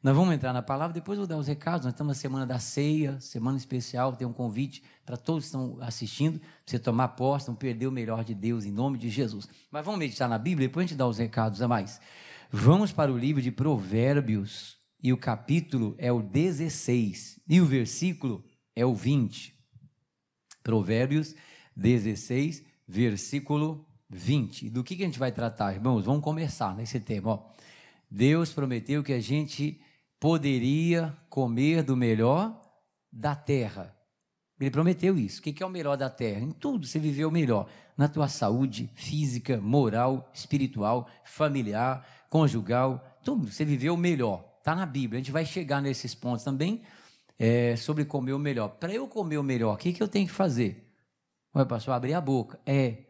Nós vamos entrar na palavra, depois vou dar os recados. Nós estamos na semana da ceia, semana especial. Tem um convite para todos que estão assistindo, para você tomar posse, não perder o melhor de Deus, em nome de Jesus. Mas vamos meditar na Bíblia, depois a gente dá os recados a mais. Vamos para o livro de Provérbios, e o capítulo é o 16, e o versículo é o 20. Provérbios 16, versículo 20. Do que, que a gente vai tratar, irmãos? Vamos começar nesse tema. Ó. Deus prometeu que a gente poderia comer do melhor da terra. Ele prometeu isso. O que é o melhor da terra? Em tudo você viveu o melhor. Na tua saúde física, moral, espiritual, familiar, conjugal, tudo. Você viveu o melhor. Está na Bíblia. A gente vai chegar nesses pontos também é, sobre comer o melhor. Para eu comer o melhor, o que, que eu tenho que fazer? O pastor, abrir a boca. É,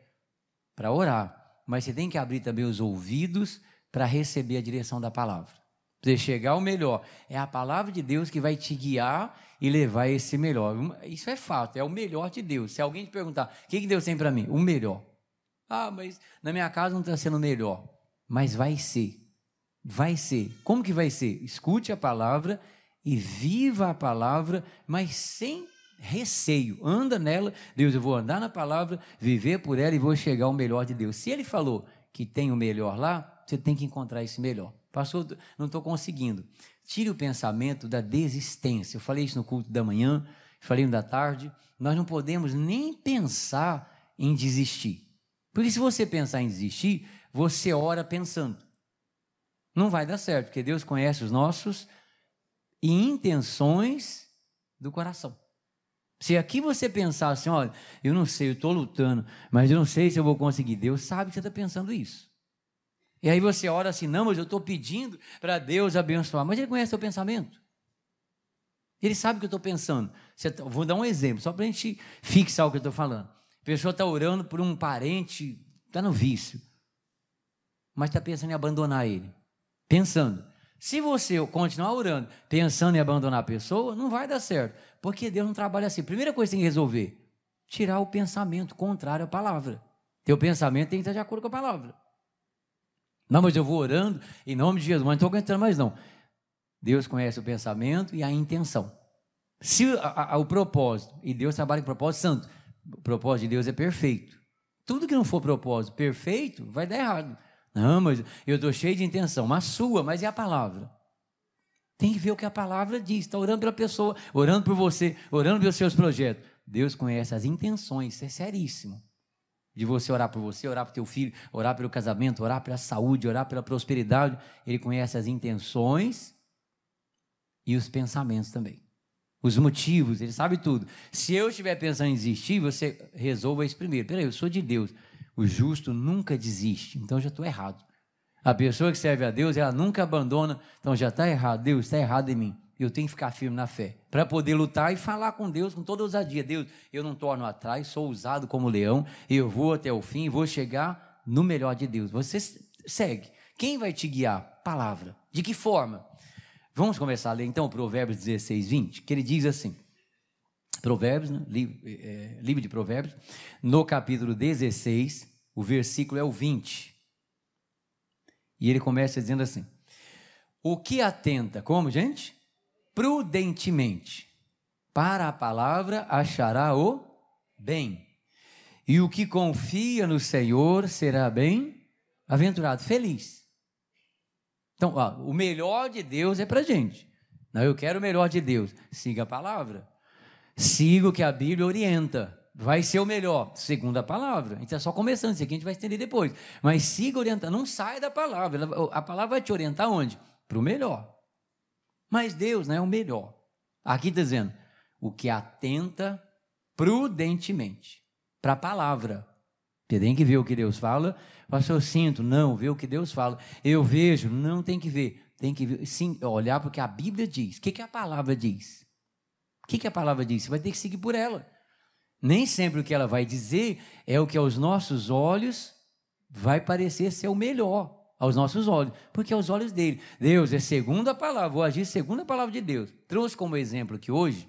para orar. Mas você tem que abrir também os ouvidos para receber a direção da palavra você chegar ao melhor. É a palavra de Deus que vai te guiar e levar esse melhor. Isso é fato, é o melhor de Deus. Se alguém te perguntar, o que, Deus tem para mim? O melhor. Ah, mas na minha casa não está sendo o melhor. Mas vai ser. Vai ser. Como que vai ser? Escute a palavra e viva a palavra, mas sem receio. Anda nela, Deus, eu vou andar na palavra, viver por ela e vou chegar ao melhor de Deus. Se ele falou que tem o melhor lá, você tem que encontrar esse melhor. Pastor, não estou conseguindo. Tire o pensamento da desistência. Eu falei isso no culto da manhã, falei no da tarde. Nós não podemos nem pensar em desistir. Porque se você pensar em desistir, você ora pensando. Não vai dar certo, porque Deus conhece os nossos e intenções do coração. Se aqui você pensar assim, olha, eu não sei, eu estou lutando, mas eu não sei se eu vou conseguir. Deus sabe que você está pensando isso. E aí você ora assim, não, mas eu estou pedindo para Deus abençoar. Mas ele conhece o pensamento. Ele sabe o que eu estou pensando. Tá, vou dar um exemplo, só para a gente fixar o que eu estou falando. A pessoa está orando por um parente, está no vício, mas está pensando em abandonar ele. Pensando. Se você continuar orando, pensando em abandonar a pessoa, não vai dar certo. Porque Deus não trabalha assim. Primeira coisa que tem que resolver: tirar o pensamento contrário à palavra. Teu pensamento tem que estar de acordo com a palavra. Não, mas eu vou orando em nome de Jesus, mas não estou aguentando mais não. Deus conhece o pensamento e a intenção. Se a, a, o propósito, e Deus trabalha com propósito santo, o propósito de Deus é perfeito. Tudo que não for propósito perfeito vai dar errado. Não, mas eu estou cheio de intenção, mas sua, mas é a palavra. Tem que ver o que a palavra diz. Está orando pela pessoa, orando por você, orando pelos seus projetos. Deus conhece as intenções, isso é seríssimo de você orar por você, orar por teu filho, orar pelo casamento, orar pela saúde, orar pela prosperidade. Ele conhece as intenções e os pensamentos também. Os motivos, ele sabe tudo. Se eu estiver pensando em desistir, você resolva isso primeiro. Peraí, eu sou de Deus. O justo nunca desiste, então já estou errado. A pessoa que serve a Deus, ela nunca abandona, então já está errado. Deus está errado em mim eu tenho que ficar firme na fé, para poder lutar e falar com Deus com toda ousadia. Deus, eu não torno atrás, sou usado como leão, eu vou até o fim, vou chegar no melhor de Deus. Você segue. Quem vai te guiar? Palavra. De que forma? Vamos começar a ler então Provérbios 16, 20, que ele diz assim. Provérbios, né? livro, é, livro de Provérbios, no capítulo 16, o versículo é o 20. E ele começa dizendo assim: O que atenta, como, gente? prudentemente. Para a palavra achará o bem. E o que confia no Senhor será bem-aventurado, feliz. Então, ó, o melhor de Deus é para gente. Não, eu quero o melhor de Deus. Siga a palavra. Siga o que a Bíblia orienta. Vai ser o melhor, segundo a palavra. A gente está só começando, isso aqui a gente vai estender depois. Mas siga orientando, não sai da palavra. A palavra vai te orientar onde? Para o melhor. Mas Deus né, é o melhor. Aqui está dizendo, o que atenta prudentemente para a palavra. Você tem que ver o que Deus fala. Pastor, eu sinto, não, ver o que Deus fala. Eu vejo, não tem que ver. Tem que ver, sim, olhar porque a Bíblia diz. O que, que a palavra diz? O que, que a palavra diz? Você vai ter que seguir por ela. Nem sempre o que ela vai dizer é o que aos nossos olhos vai parecer ser o melhor aos nossos olhos, porque aos olhos dele. Deus é segundo a palavra, vou agir segundo a palavra de Deus. Trouxe como exemplo que hoje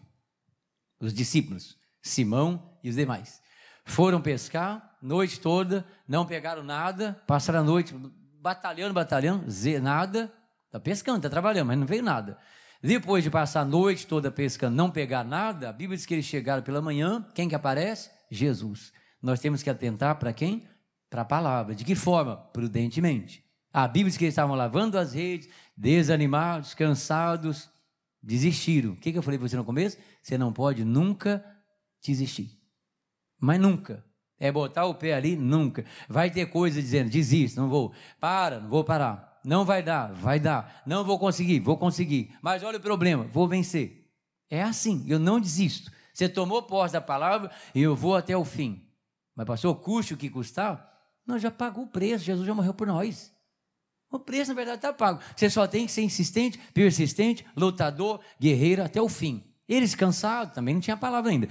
os discípulos, Simão e os demais, foram pescar noite toda, não pegaram nada, passaram a noite batalhando, batalhando, nada, está pescando, está trabalhando, mas não veio nada. Depois de passar a noite toda pescando, não pegar nada, a Bíblia diz que eles chegaram pela manhã, quem que aparece? Jesus. Nós temos que atentar para quem? Para a palavra. De que forma? Prudentemente. A Bíblia diz que eles estavam lavando as redes, desanimados, cansados, desistiram. O que, eu falei para você no começo? Você não pode nunca desistir. Mas nunca. É botar o pé ali? Nunca. Vai ter coisa dizendo, desisto, não vou. Para, não vou parar. Não vai dar, vai dar. Não vou conseguir, vou conseguir. Mas olha o problema, vou vencer. É assim, eu não desisto. Você tomou posse da palavra e eu vou até o fim. Mas, pastor, custe o que custar? Não, já pagou o preço, Jesus já morreu por nós. O preço, na verdade, está pago. Você só tem que ser insistente, persistente, lutador, guerreiro até o fim. Eles, cansados, também não tinha palavra ainda,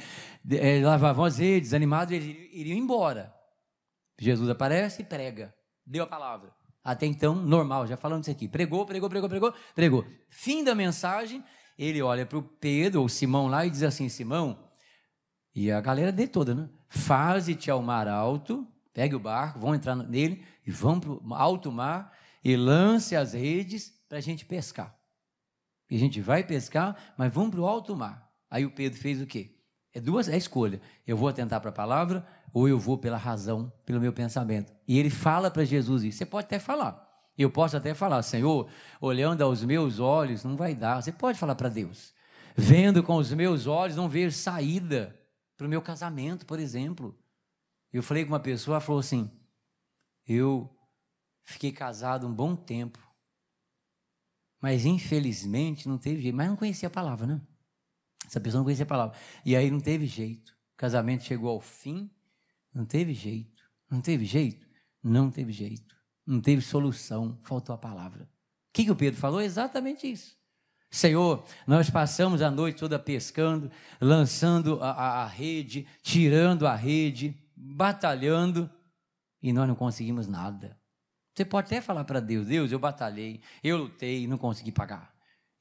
é, eh, lavavam as redes, desanimados, eles iriam embora. Jesus aparece e prega, deu a palavra. Até então, normal, já falamos isso aqui. Pregou, pregou, pregou, pregou, pregou. Fim da mensagem, ele olha para o Pedro ou Simão lá e diz assim: Simão, e a galera de toda, né? Faze-te ao mar alto, pegue o barco, vão entrar nele e vão para o alto mar e lance as redes para a gente pescar. E a gente vai pescar, mas vamos para o alto mar. Aí o Pedro fez o quê? É duas, é escolha. Eu vou atentar para a palavra ou eu vou pela razão, pelo meu pensamento. E ele fala para Jesus isso. Você pode até falar. Eu posso até falar, Senhor, olhando aos meus olhos, não vai dar. Você pode falar para Deus. Vendo com os meus olhos, não vejo saída para o meu casamento, por exemplo. Eu falei com uma pessoa, ela falou assim: Eu Fiquei casado um bom tempo. Mas infelizmente não teve jeito. Mas não conhecia a palavra, né? Essa pessoa não conhecia a palavra. E aí não teve jeito. O casamento chegou ao fim, não teve jeito. Não teve jeito? Não teve jeito. Não teve solução, faltou a palavra. O que, que o Pedro falou? Exatamente isso. Senhor, nós passamos a noite toda pescando, lançando a, a, a rede, tirando a rede, batalhando, e nós não conseguimos nada. Você pode até falar para Deus: Deus, eu batalhei, eu lutei, não consegui pagar.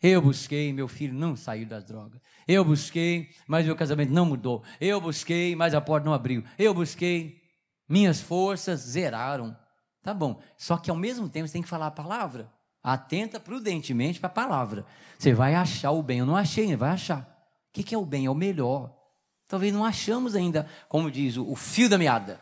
Eu busquei, meu filho não saiu das drogas. Eu busquei, mas meu casamento não mudou. Eu busquei, mas a porta não abriu. Eu busquei, minhas forças zeraram. Tá bom. Só que ao mesmo tempo você tem que falar a palavra. Atenta prudentemente para a palavra. Você vai achar o bem. Eu não achei, vai achar. O que, é o bem? É o melhor. Talvez não achamos ainda, como diz o fio da meada.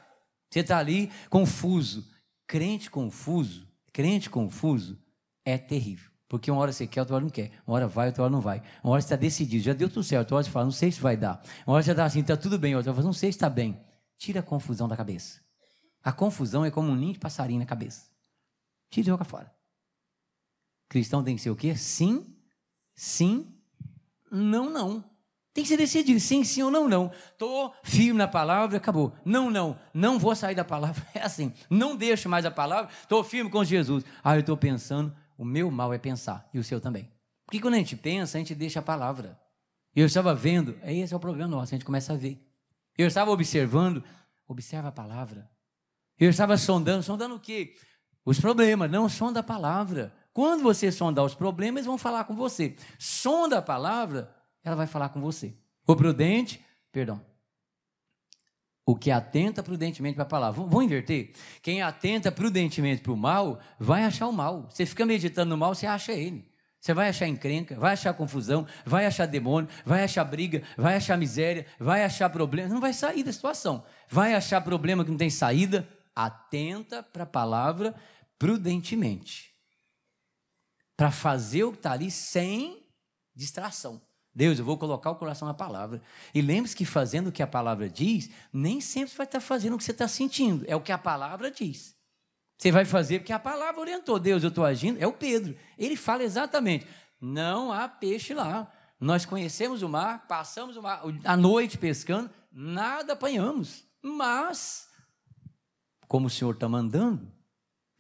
Você está ali confuso. Crente confuso, crente confuso é terrível. Porque uma hora você quer, outra hora não quer. Uma hora vai, outra hora não vai. Uma hora você está decidido, já deu tudo certo. Outra hora você fala, não sei se vai dar. Uma hora você está assim, está tudo bem. Outra hora fala, não sei se está bem. Tira a confusão da cabeça. A confusão é como um ninho de passarinho na cabeça. Tira e joga fora. Cristão tem que ser o quê? Sim, sim, não, não. Tem que se decidir, sim, sim ou não, não. Estou firme na palavra, acabou. Não, não, não vou sair da palavra. É assim, não deixo mais a palavra, estou firme com Jesus. Ah, eu estou pensando, o meu mal é pensar, e o seu também. Porque quando a gente pensa, a gente deixa a palavra. Eu estava vendo, é esse é o problema nosso, a gente começa a ver. Eu estava observando, observa a palavra. Eu estava sondando, sondando o quê? Os problemas, não sonda a palavra. Quando você sondar os problemas, vão falar com você. Sonda a palavra, ela vai falar com você. O prudente, perdão. O que atenta prudentemente para a palavra. Vou, inverter. Quem atenta prudentemente para o mal, vai achar o mal. Você fica meditando no mal, você acha ele. Você vai achar encrenca, vai achar confusão, vai achar demônio, vai achar briga, vai achar miséria, vai achar problema. Não vai sair da situação. Vai achar problema que não tem saída. Atenta para a palavra prudentemente. Para fazer o que está ali sem distração. Deus, eu vou colocar o coração na palavra. E lembre-se que fazendo o que a palavra diz, nem sempre você vai estar fazendo o que você está sentindo. É o que a palavra diz. Você vai fazer porque a palavra orientou. Deus, eu estou agindo. É o Pedro. Ele fala exatamente: não há peixe lá. Nós conhecemos o mar, passamos o mar, a noite pescando, nada apanhamos. Mas, como o Senhor está mandando,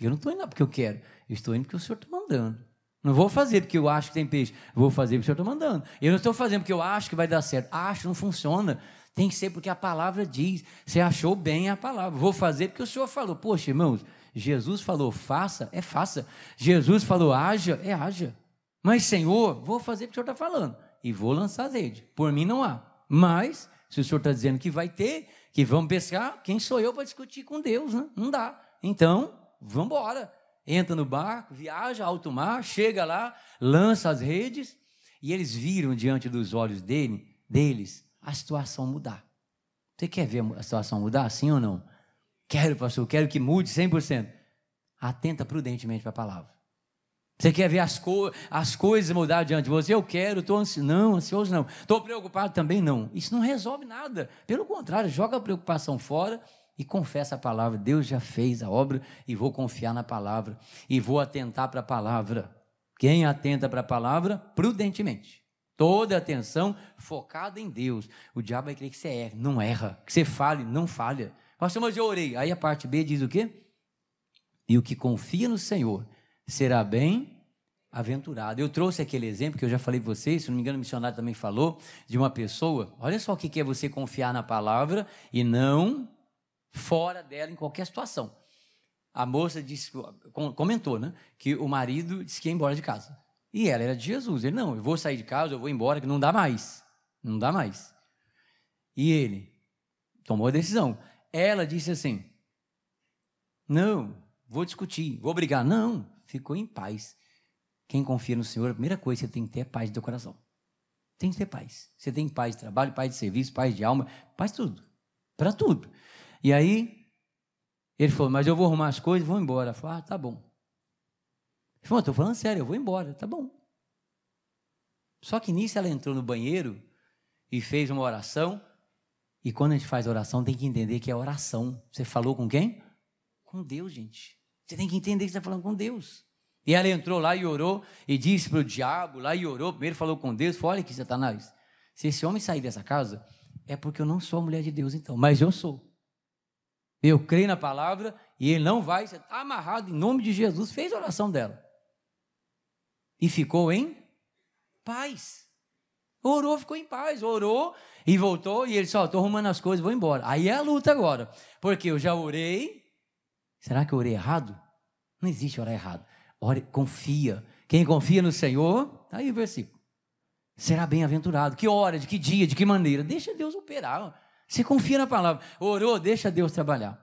eu não estou indo lá porque eu quero, eu estou indo porque o Senhor está mandando. Não vou fazer porque eu acho que tem peixe. Vou fazer porque o senhor está mandando. Eu não estou fazendo porque eu acho que vai dar certo. Acho, não funciona. Tem que ser porque a palavra diz. Você achou bem a palavra. Vou fazer porque o senhor falou. Poxa, irmãos, Jesus falou faça, é faça. Jesus falou haja, é haja. Mas, Senhor, vou fazer porque o senhor está falando. E vou lançar rede. Por mim não há. Mas, se o senhor está dizendo que vai ter, que vamos pescar, quem sou eu para discutir com Deus? Né? Não dá. Então, vamos embora entra no barco, viaja alto mar, chega lá, lança as redes, e eles viram diante dos olhos dele, deles a situação mudar. Você quer ver a situação mudar, sim ou não? Quero, pastor, quero que mude 100%. Atenta prudentemente para a palavra. Você quer ver as, co as coisas mudar diante de você? Eu quero, estou ansioso. Não, ansioso não. Estou preocupado também, não. Isso não resolve nada. Pelo contrário, joga a preocupação fora e confessa a palavra. Deus já fez a obra e vou confiar na palavra e vou atentar para a palavra. Quem atenta para a palavra, prudentemente. Toda atenção focada em Deus. O diabo vai querer que você erre, não erra. Que você fale, não falha. Pastor, mas eu orei. Aí a parte B diz o quê? E o que confia no Senhor será bem aventurado. Eu trouxe aquele exemplo que eu já falei para vocês, se não me engano, o missionário também falou, de uma pessoa. Olha só o que é você confiar na palavra e não fora dela em qualquer situação. A moça disse, comentou, né? Que o marido disse que ia embora de casa. E ela era de Jesus. Ele, não, eu vou sair de casa, eu vou embora, que não dá mais. Não dá mais. E ele tomou a decisão. Ela disse assim: Não, vou discutir, vou brigar. Não, ficou em paz. Quem confia no Senhor, a primeira coisa que você tem que ter é paz do coração. Tem que ter paz. Você tem paz de trabalho, paz de serviço, paz de alma, paz tudo. Para tudo. E aí, ele falou, mas eu vou arrumar as coisas e vou embora. Eu falei, ah, tá bom. Ele falou, estou falando sério, eu vou embora, tá bom. Só que nisso ela entrou no banheiro e fez uma oração. E quando a gente faz oração, tem que entender que é oração. Você falou com quem? Com Deus, gente. Você tem que entender que você está falando com Deus. E ela entrou lá e orou, e disse para o diabo lá e orou. Primeiro falou com Deus, falou: Olha aqui, Satanás, se esse homem sair dessa casa, é porque eu não sou a mulher de Deus, então, mas eu sou. Eu creio na palavra e ele não vai, você está amarrado em nome de Jesus. Fez a oração dela. E ficou em paz. Orou, ficou em paz. Orou e voltou. E ele só, estou arrumando as coisas, vou embora. Aí é a luta agora. Porque eu já orei. Será que eu orei errado? Não existe orar errado. Ore, confia. Quem confia no Senhor, está aí o versículo. Será bem-aventurado. Que hora, de que dia, de que maneira? Deixa Deus operar. Você confia na palavra. Orou, deixa Deus trabalhar.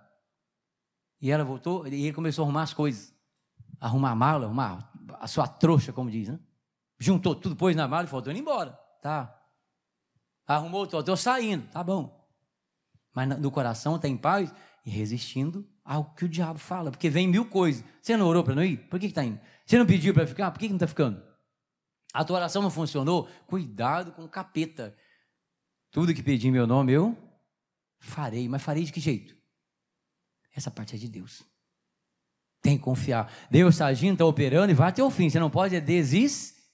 E ela voltou e ele começou a arrumar as coisas. Arrumar a mala, arrumar a sua trouxa, como diz, né? Juntou tudo, pôs na mala e falou, tô indo embora. Tá. Arrumou estou saindo. Tá bom. Mas no coração está em paz e resistindo ao que o diabo fala, porque vem mil coisas. Você não orou para não ir? Por que está indo? Você não pediu para ficar? Por que, que não está ficando? A tua oração não funcionou? Cuidado com o capeta. Tudo que pedi em meu nome, eu Farei, mas farei de que jeito? Essa parte é de Deus. Tem que confiar. Deus está agindo, está operando e vai até o fim. Você não pode desistir.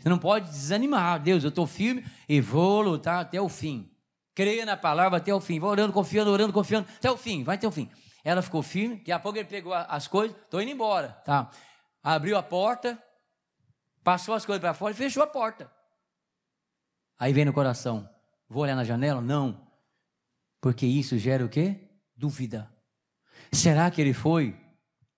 Você não pode desanimar. Deus, eu estou firme e vou lutar até o fim. Creia na palavra até o fim. Vou orando, confiando, orando, confiando, até o fim, vai até o fim. Ela ficou firme, daqui a pouco ele pegou as coisas, estou indo embora. Tá. Abriu a porta, passou as coisas para fora e fechou a porta. Aí vem no coração: vou olhar na janela? Não. Porque isso gera o quê? Dúvida. Será que ele foi?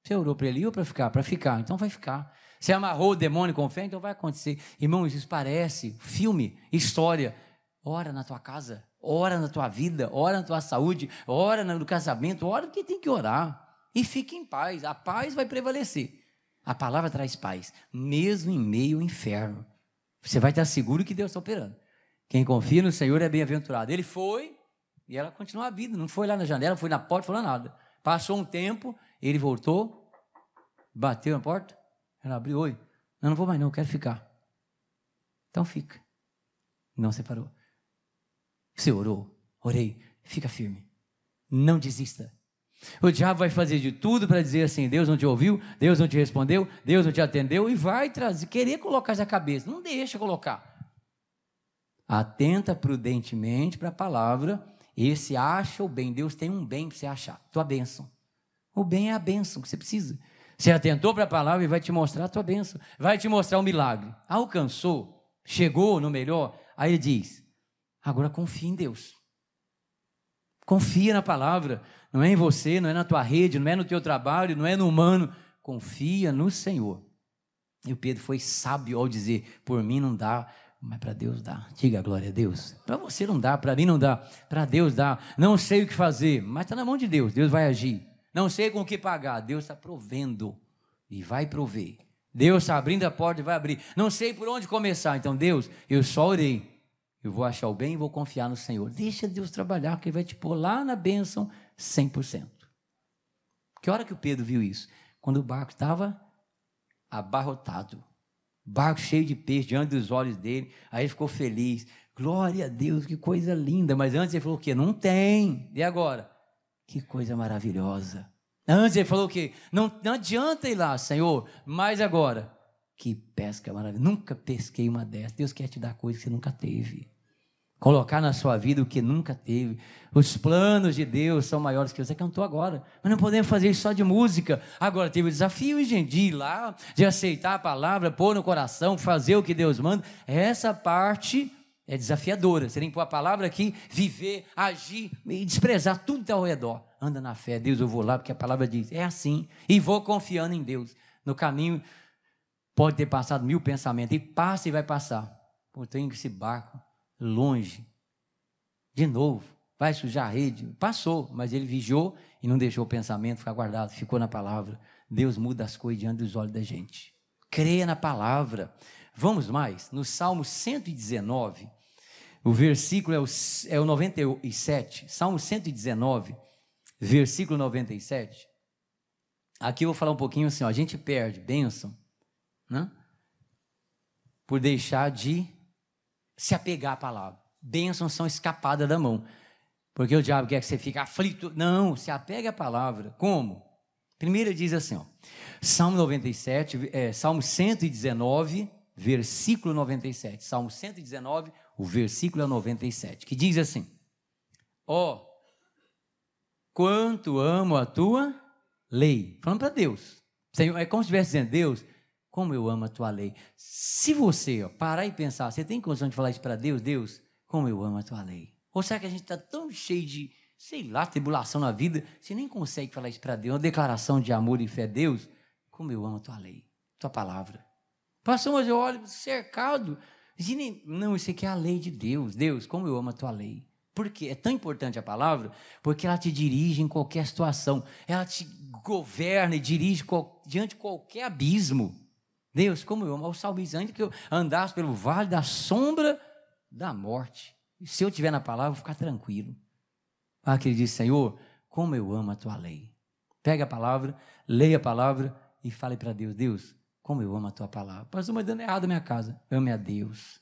Você orou para ele, ou para ficar? Para ficar, então vai ficar. Você amarrou o demônio com fé, então vai acontecer. Irmãos, isso parece filme, história. Ora na tua casa, ora na tua vida, ora na tua saúde, ora no casamento, ora que tem que orar. E fique em paz, a paz vai prevalecer. A palavra traz paz, mesmo em meio ao inferno. Você vai estar seguro que Deus está operando. Quem confia no Senhor é bem-aventurado. Ele foi, e ela continuou a vida, não foi lá na janela, foi na porta, falou nada. Passou um tempo, ele voltou, bateu na porta, ela abriu, oi, não, não vou mais não, quero ficar. Então fica. Não separou. Você orou, orei, fica firme. Não desista. O diabo vai fazer de tudo para dizer assim: Deus não te ouviu, Deus não te respondeu, Deus não te atendeu, e vai trazer, querer colocar essa cabeça. Não deixa colocar. Atenta prudentemente para a palavra esse acha o bem. Deus tem um bem para você achar, tua bênção. O bem é a bênção que você precisa. Você atentou para a palavra e vai te mostrar a tua bênção. Vai te mostrar o um milagre. Alcançou, chegou no melhor. Aí ele diz: agora confia em Deus. Confia na palavra. Não é em você, não é na tua rede, não é no teu trabalho, não é no humano. Confia no Senhor. E o Pedro foi sábio ao dizer: por mim não dá, mas para Deus dá. Diga glória a Deus. Para você não dá, para mim não dá, para Deus dá. Não sei o que fazer, mas está na mão de Deus. Deus vai agir. Não sei com o que pagar. Deus está provendo e vai prover. Deus está abrindo a porta e vai abrir. Não sei por onde começar. Então, Deus, eu só orei. Eu vou achar o bem e vou confiar no Senhor. Deixa Deus trabalhar, que Ele vai te pôr lá na bênção 100%. Que hora que o Pedro viu isso? Quando o barco estava abarrotado barco cheio de peixe diante dos olhos dele. Aí ele ficou feliz. Glória a Deus, que coisa linda. Mas antes ele falou o quê? Não tem. E agora? Que coisa maravilhosa. Antes ele falou o quê? Não, não adianta ir lá, Senhor. Mas agora? Que pesca maravilhosa. Nunca pesquei uma dessa. Deus quer te dar coisa que você nunca teve colocar na sua vida o que nunca teve. Os planos de Deus são maiores que você cantou agora. Mas não podemos fazer isso só de música. Agora teve o desafio, gente, de ir lá, de aceitar a palavra, pôr no coração, fazer o que Deus manda. Essa parte é desafiadora. Você tem que pôr a palavra aqui, viver, agir e desprezar tudo que está ao redor. Anda na fé, Deus, eu vou lá, porque a palavra diz, é assim. E vou confiando em Deus. No caminho pode ter passado mil pensamentos, e passa e vai passar. Pô, tenho esse barco longe. De novo, vai sujar a rede. Passou, mas ele vigiou e não deixou o pensamento ficar guardado, ficou na palavra. Deus muda as coisas diante dos olhos da gente. Creia na palavra. Vamos mais, no Salmo 119, o versículo é o, é o 97, Salmo 119, versículo 97. Aqui eu vou falar um pouquinho assim, ó, a gente perde bênção, né? Por deixar de se apegar à palavra. Bênçãos são escapadas da mão. Porque o diabo quer que você fique aflito. Não, se apega à palavra. Como? Primeiro diz assim, ó, Salmo 97, é, Salmo 119, versículo 97. Salmo 119, o versículo é 97, que diz assim: Ó, oh, quanto amo a tua lei. Falando para Deus. Senhor, é como se estivesse dizendo, Deus, como eu amo a tua lei. Se você ó, parar e pensar, você tem condição de falar isso para Deus? Deus, como eu amo a tua lei. Ou será que a gente está tão cheio de, sei lá, tribulação na vida, você nem consegue falar isso para Deus? Uma declaração de amor e fé a Deus? Como eu amo a tua lei, tua palavra. Passou, mas eu olho cercado. não, isso aqui é a lei de Deus. Deus, como eu amo a tua lei. Porque é tão importante a palavra, porque ela te dirige em qualquer situação, ela te governa e dirige diante de qualquer abismo. Deus, como eu amo. O salmista, que eu andasse pelo vale da sombra da morte, se eu estiver na palavra, eu vou ficar tranquilo. Ah, que ele diz, Senhor, como eu amo a tua lei. Pega a palavra, leia a palavra e fale para Deus, Deus, como eu amo a tua palavra. Pastor, mas dando errado na minha casa. Ame a Deus.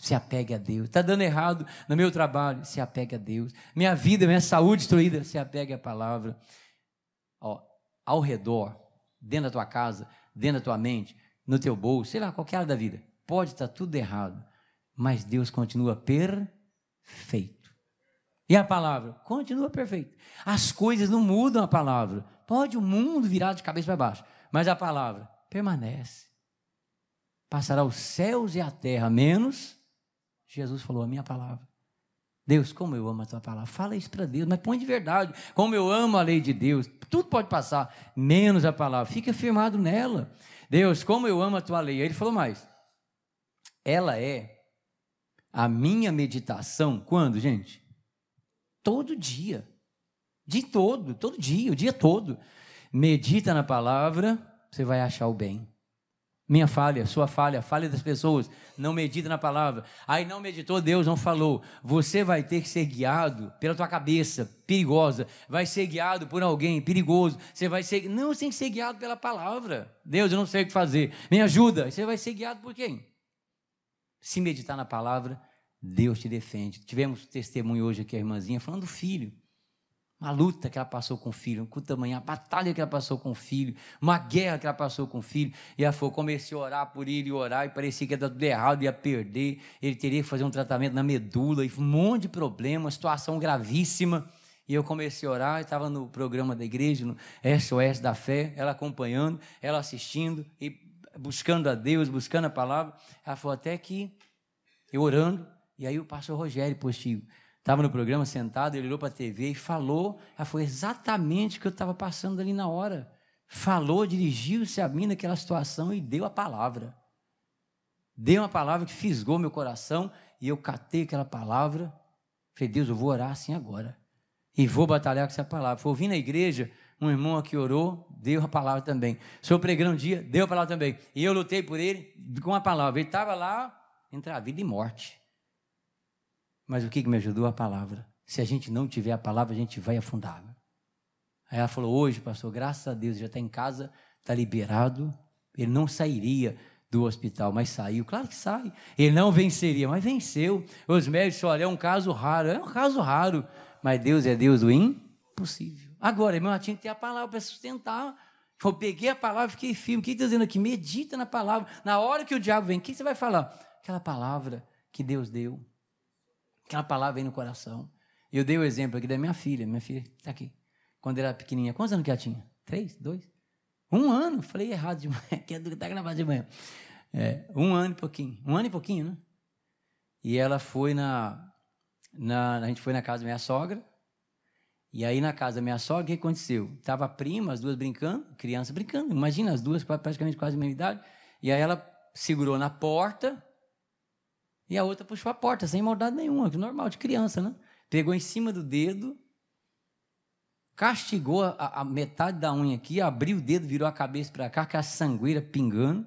Se apegue a Deus. Está dando errado no meu trabalho. Se apegue a Deus. Minha vida, minha saúde destruída. Se apegue à palavra. Ó, ao redor, dentro da tua casa, dentro da tua mente, no teu bolso, sei lá, qualquer área da vida. Pode estar tudo errado, mas Deus continua perfeito. E a palavra continua perfeita. As coisas não mudam a palavra. Pode o mundo virar de cabeça para baixo, mas a palavra permanece. Passará os céus e a terra, menos Jesus falou a minha palavra. Deus, como eu amo a tua palavra. Fala isso para Deus, mas põe de verdade. Como eu amo a lei de Deus. Tudo pode passar, menos a palavra. Fica firmado nela. Deus, como eu amo a tua lei. Aí ele falou mais. Ela é a minha meditação. Quando, gente? Todo dia. De todo, todo dia, o dia todo. Medita na palavra, você vai achar o bem. Minha falha, sua falha, a falha das pessoas, não medita na palavra. Aí não meditou, Deus não falou. Você vai ter que ser guiado pela tua cabeça, perigosa. Vai ser guiado por alguém, perigoso. Você vai ser. Não, você tem que ser guiado pela palavra. Deus, eu não sei o que fazer. Me ajuda. Você vai ser guiado por quem? Se meditar na palavra, Deus te defende. Tivemos testemunho hoje aqui, a irmãzinha, falando do filho. Uma luta que ela passou com o filho, uma o a batalha que ela passou com o filho, uma guerra que ela passou com o filho, e ela falou, comecei a orar por ele, orar, e parecia que ia dar tudo errado, ia perder, ele teria que fazer um tratamento na medula, e um monte de problema, situação gravíssima. E eu comecei a orar, estava no programa da igreja, no SOS da Fé, ela acompanhando, ela assistindo, e buscando a Deus, buscando a palavra. Ela falou até que eu orando, e aí o pastor Rogério Postigo Estava no programa sentado, ele olhou para a TV e falou. Foi exatamente o que eu estava passando ali na hora. Falou, dirigiu-se a mim naquela situação e deu a palavra. Deu uma palavra que fisgou meu coração e eu catei aquela palavra. Falei, Deus, eu vou orar assim agora. E vou batalhar com essa palavra. Foi ouvindo na igreja, um irmão aqui orou, deu a palavra também. Sou pregando um dia, deu a palavra também. E eu lutei por ele com a palavra. Ele estava lá entre a vida e morte. Mas o que me ajudou? A palavra. Se a gente não tiver a palavra, a gente vai afundar. Né? Aí ela falou: hoje, pastor, graças a Deus, já está em casa, está liberado. Ele não sairia do hospital, mas saiu. Claro que sai. Ele não venceria, mas venceu. Os médicos olha, é um caso raro, é um caso raro. Mas Deus é Deus do impossível. Agora, irmão, eu tinha que ter a palavra para sustentar. Eu peguei a palavra, fiquei firme. O que está dizendo aqui? Medita na palavra. Na hora que o diabo vem, o que você vai falar? Aquela palavra que Deus deu. Aquela palavra vem no coração. Eu dei o exemplo aqui da minha filha. Minha filha está aqui. Quando ela era pequenininha, quantos anos que ela tinha? Três? Dois? Um ano. Falei errado de manhã, que é está gravado de manhã. É, um ano e pouquinho. Um ano e pouquinho, né? E ela foi na, na. A gente foi na casa da minha sogra. E aí, na casa da minha sogra, o que aconteceu? Tava a prima, as duas brincando, criança brincando. Imagina as duas, praticamente quase a mesma idade. E aí ela segurou na porta e a outra puxou a porta, sem maldade nenhuma, que normal, de criança, né? Pegou em cima do dedo, castigou a, a metade da unha aqui, abriu o dedo, virou a cabeça para cá, com a sangueira pingando,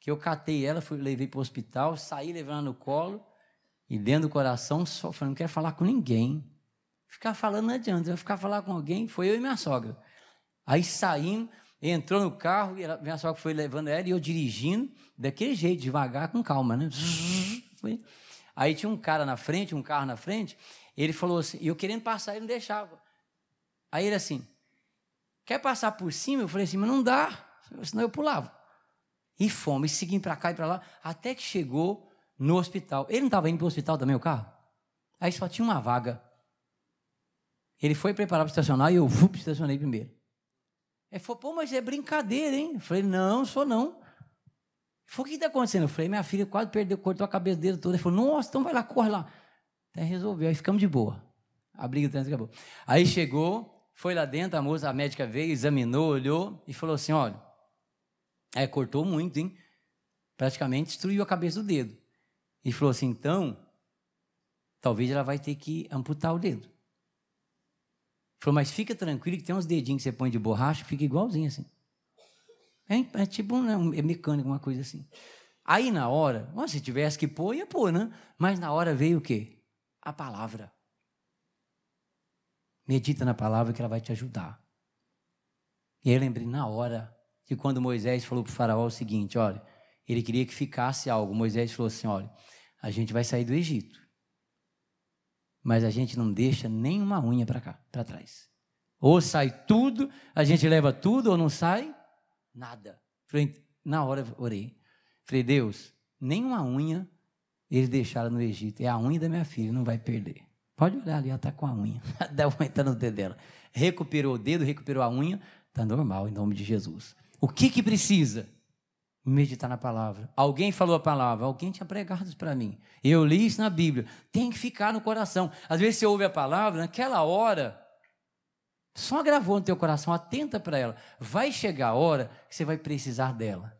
que eu catei ela, fui, levei para o hospital, saí levando no colo, e dentro do coração, só falando, não quero falar com ninguém. Ficar falando não adianta, eu ficar falar com alguém, foi eu e minha sogra. Aí saímos, entrou no carro, e ela, minha sogra foi levando ela e eu dirigindo, daquele jeito, devagar, com calma, né? fui. Aí tinha um cara na frente, um carro na frente, ele falou assim, e eu querendo passar, ele não deixava. Aí ele assim, quer passar por cima? Eu falei assim, mas não dá, senão eu pulava. E fome e seguimos para cá e para lá, até que chegou no hospital. Ele não estava indo para o hospital também, o carro? Aí só tinha uma vaga. Ele foi preparar para estacionar e eu vup, estacionei primeiro. Ele falou, pô, mas é brincadeira, hein? Eu falei, não, sou não. Falei, o que está acontecendo? Eu falei, minha filha quase perdeu, cortou a cabeça dele toda. Ele falou, nossa, então vai lá, corre lá. Até resolveu, aí ficamos de boa. A briga do trânsito acabou. Aí chegou, foi lá dentro, a moça, a médica veio, examinou, olhou e falou assim, olha, é, cortou muito, hein? Praticamente destruiu a cabeça do dedo. E falou assim, então, talvez ela vai ter que amputar o dedo. Falou, mas fica tranquilo que tem uns dedinhos que você põe de borracha, fica igualzinho assim. É, é tipo né, um é mecânico, uma coisa assim. Aí na hora, ó, se tivesse que pôr, ia pôr, né? Mas na hora veio o quê? A palavra. Medita na palavra que ela vai te ajudar. E aí eu lembrei na hora que quando Moisés falou para o faraó o seguinte, olha, ele queria que ficasse algo. Moisés falou assim, olha, a gente vai sair do Egito, mas a gente não deixa nenhuma unha para cá, para trás. Ou sai tudo, a gente leva tudo, ou não sai Nada. Falei, na hora eu orei. Falei, Deus, nenhuma unha eles deixaram no Egito. É a unha da minha filha, não vai perder. Pode olhar ali, ela está com a unha. da unha está no dedo dela. Recuperou o dedo, recuperou a unha, está normal, em nome de Jesus. O que, que precisa? Meditar na palavra. Alguém falou a palavra, alguém tinha pregado isso para mim. Eu li isso na Bíblia. Tem que ficar no coração. Às vezes você ouve a palavra, naquela hora, só gravou no teu coração, atenta para ela. Vai chegar a hora que você vai precisar dela.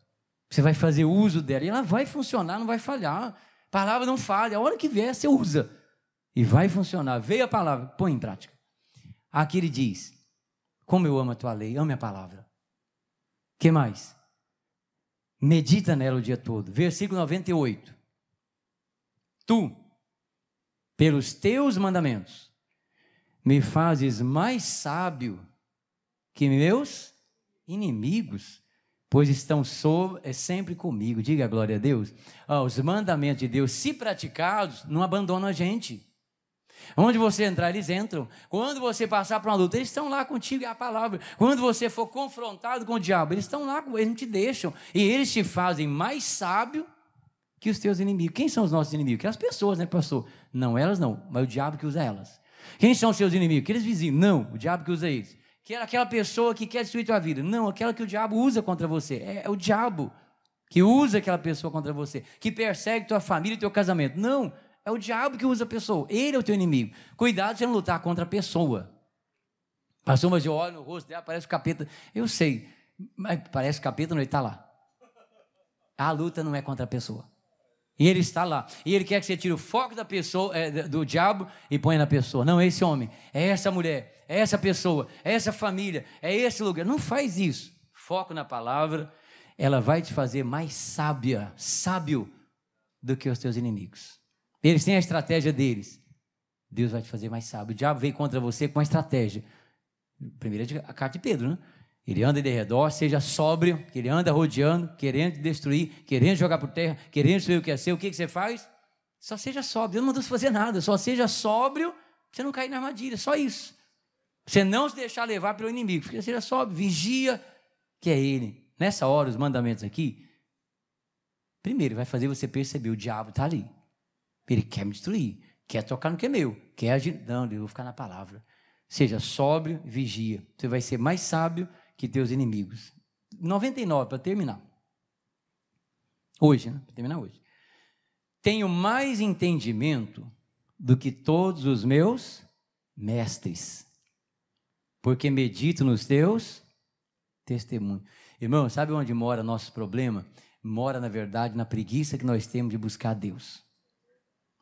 Você vai fazer uso dela. E ela vai funcionar, não vai falhar. A palavra não falha. A hora que vier, você usa. E vai funcionar. Veio a palavra, põe em prática. Aqui ele diz: Como eu amo a tua lei, ame a palavra. que mais? Medita nela o dia todo. Versículo 98. Tu, pelos teus mandamentos, me fazes mais sábio que meus inimigos, pois estão é sempre comigo. Diga glória a Deus. Oh, os mandamentos de Deus, se praticados, não abandonam a gente. Onde você entrar, eles entram. Quando você passar por uma luta, eles estão lá contigo, é a palavra. Quando você for confrontado com o diabo, eles estão lá, eles não te deixam. E eles te fazem mais sábio que os teus inimigos. Quem são os nossos inimigos? Que é as pessoas, né, pastor? Não, elas não, mas o diabo que usa elas. Quem são os seus inimigos? Aqueles vizinhos. Não, o diabo que usa eles. Que era é aquela pessoa que quer destruir tua vida. Não, aquela que o diabo usa contra você. É, é o diabo que usa aquela pessoa contra você, que persegue tua família e teu casamento. Não, é o diabo que usa a pessoa. Ele é o teu inimigo. Cuidado você não lutar contra a pessoa. Passou uma eu olho no rosto dela, parece o capeta. Eu sei, mas parece o capeta, não, ele está lá. A luta não é contra a pessoa. E ele está lá. E ele quer que você tire o foco da pessoa, é, do diabo e ponha na pessoa. Não, é esse homem, é essa mulher, é essa pessoa, é essa família, é esse lugar. Não faz isso. Foco na palavra, ela vai te fazer mais sábia, sábio do que os teus inimigos. Eles têm a estratégia deles. Deus vai te fazer mais sábio. O diabo veio contra você com a estratégia. Primeira é a carta de Pedro, né? Ele anda de redor, seja sóbrio, que ele anda rodeando, querendo destruir, querendo jogar por terra, querendo destruir o que é seu. O que, que você faz? Só seja sóbrio. Deus não mandou você fazer nada. Só seja sóbrio você não cair na armadilha. Só isso. Você não se deixar levar pelo inimigo. Porque seja sóbrio, vigia, que é ele. Nessa hora, os mandamentos aqui, primeiro, vai fazer você perceber: o diabo está ali. Ele quer me destruir, quer tocar no que é meu, quer agir. Não, eu vou ficar na palavra. Seja sóbrio, vigia. Você vai ser mais sábio que teus inimigos. 99, para terminar. Hoje, né? Para terminar hoje. Tenho mais entendimento do que todos os meus mestres, porque medito nos teus testemunhos. Irmão, sabe onde mora nosso problema? Mora, na verdade, na preguiça que nós temos de buscar Deus.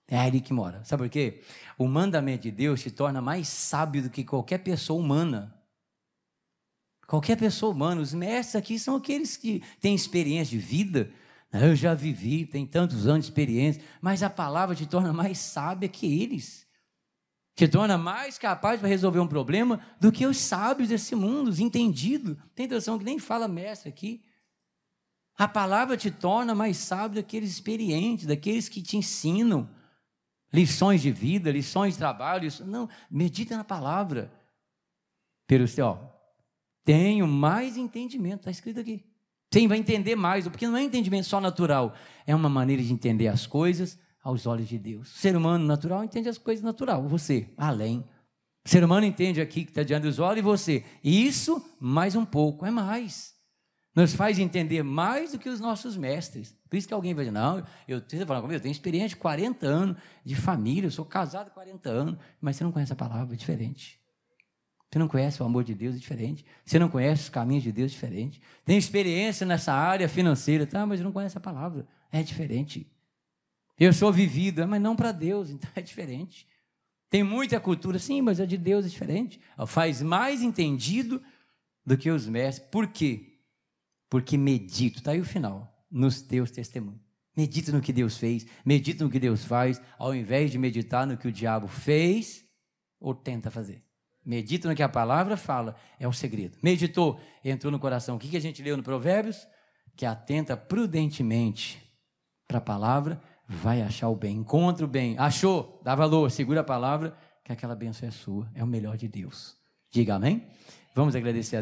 É ali que mora. Sabe por quê? O mandamento de Deus te torna mais sábio do que qualquer pessoa humana. Qualquer pessoa humana, os mestres aqui são aqueles que têm experiência de vida. Né? Eu já vivi, tem tantos anos de experiência, mas a palavra te torna mais sábia que eles. Te torna mais capaz para resolver um problema do que os sábios desse mundo, os entendidos. Tem tradução que nem fala mestre aqui. A palavra te torna mais sábio daqueles experientes, daqueles que te ensinam lições de vida, lições de trabalho. Lições... Não, medita na palavra. Pelo ó, tenho mais entendimento, está escrito aqui. Sim, vai entender mais, porque não é entendimento só natural, é uma maneira de entender as coisas aos olhos de Deus. O ser humano natural entende as coisas natural, você, além. O ser humano entende aqui que está diante dos olhos e você. Isso, mais um pouco, é mais. Nos faz entender mais do que os nossos mestres. Por isso que alguém vai dizer, não, eu, você comigo, eu tenho experiência de 40 anos de família, eu sou casado há 40 anos, mas você não conhece a palavra, é diferente. Você não conhece o amor de Deus, é diferente. Você não conhece os caminhos de Deus, é diferente. Tem experiência nessa área financeira, tá, mas não conhece a palavra. É diferente. Eu sou vivido, mas não para Deus, então é diferente. Tem muita cultura, sim, mas a é de Deus é diferente. Faz mais entendido do que os mestres. Por quê? Porque medito, está aí o final, nos teus testemunhos. Medito no que Deus fez, medito no que Deus faz, ao invés de meditar no que o diabo fez ou tenta fazer. Medita no que a palavra fala, é o segredo. Meditou, entrou no coração. O que a gente leu no Provérbios? Que atenta prudentemente para a palavra, vai achar o bem. Encontra o bem. Achou, dá valor, segura a palavra, que aquela bênção é sua, é o melhor de Deus. Diga amém? Vamos agradecer a Deus.